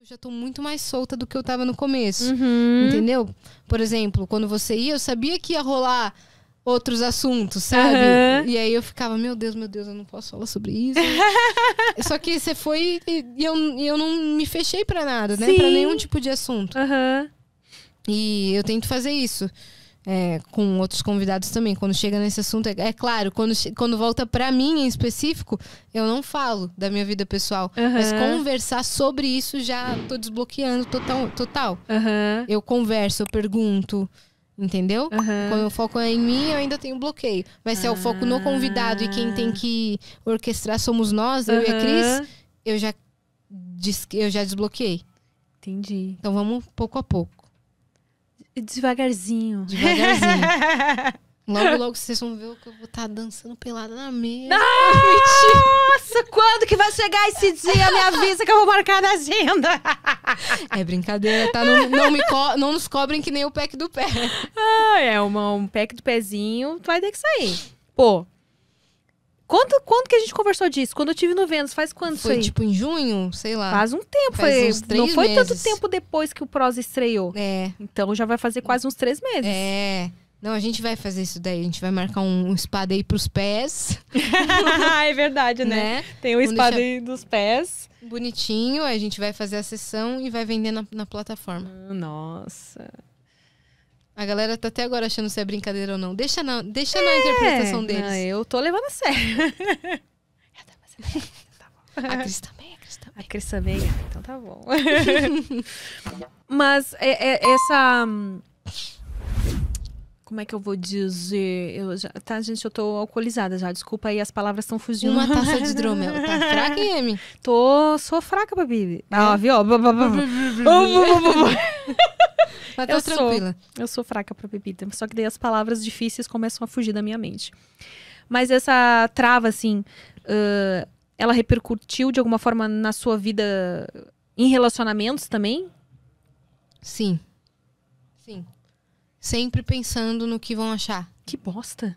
Eu já estou muito mais solta do que eu estava no começo. Uhum. Entendeu? Por exemplo, quando você ia, eu sabia que ia rolar outros assuntos, sabe? Uhum. E aí eu ficava, meu Deus, meu Deus, eu não posso falar sobre isso. Só que você foi e eu, eu não me fechei para nada, né? Para nenhum tipo de assunto. Uhum. E eu tento fazer isso é, com outros convidados também. Quando chega nesse assunto, é, é claro, quando, quando volta para mim em específico, eu não falo da minha vida pessoal. Uhum. Mas conversar sobre isso já tô desbloqueando total. total. Uhum. Eu converso, eu pergunto. Entendeu? Uhum. Quando o foco é em mim, eu ainda tenho bloqueio. Mas se é o ah. foco no convidado e quem tem que orquestrar somos nós, eu e a Cris, eu já, eu já desbloqueei. Entendi. Então vamos pouco a pouco. Devagarzinho. Devagarzinho. Logo, logo vocês vão ver o que eu vou estar tá dançando pelada na mesa. Nossa, quando que vai chegar esse dia? Me avisa que eu vou marcar na agenda. É brincadeira, tá? Não, não, me não nos cobrem que nem o pack do pé. Ah, é uma, um pack do pezinho, tu vai ter que sair. Pô, Quanto, quando que a gente conversou disso? Quando eu tive no Vênus, faz quanto foi? Foi tipo em junho, sei lá. Faz um tempo, faz foi, uns três não foi meses. tanto tempo depois que o Prosa estreou. É. Então já vai fazer quase uns três meses. É. Não, a gente vai fazer isso daí. A gente vai marcar um, um spa aí pros pés. é verdade, né? né? Tem um spa aí dos pés. Bonitinho, a gente vai fazer a sessão e vai vender na, na plataforma. Ah, nossa. A galera tá até agora achando se é brincadeira ou não. Deixa na, deixa é, na interpretação deles. Não, eu tô levando a sério. Então tá a Cris também, a Cris também. A Cris também, então tá bom. Mas é, é, essa. Hum, como é que eu vou dizer? Eu já, tá, gente, eu tô alcoolizada já. Desculpa aí, as palavras estão fugindo. Uma taça de hidromel. Tá fraca, Amy? Tô. Sou fraca, Babi. Ah, viu? Mas eu tá tranquila. Sou, eu sou fraca para bebida, só que daí as palavras difíceis começam a fugir da minha mente. Mas essa trava, assim, uh, ela repercutiu de alguma forma na sua vida em relacionamentos também? Sim. Sim. Sempre pensando no que vão achar. Que bosta.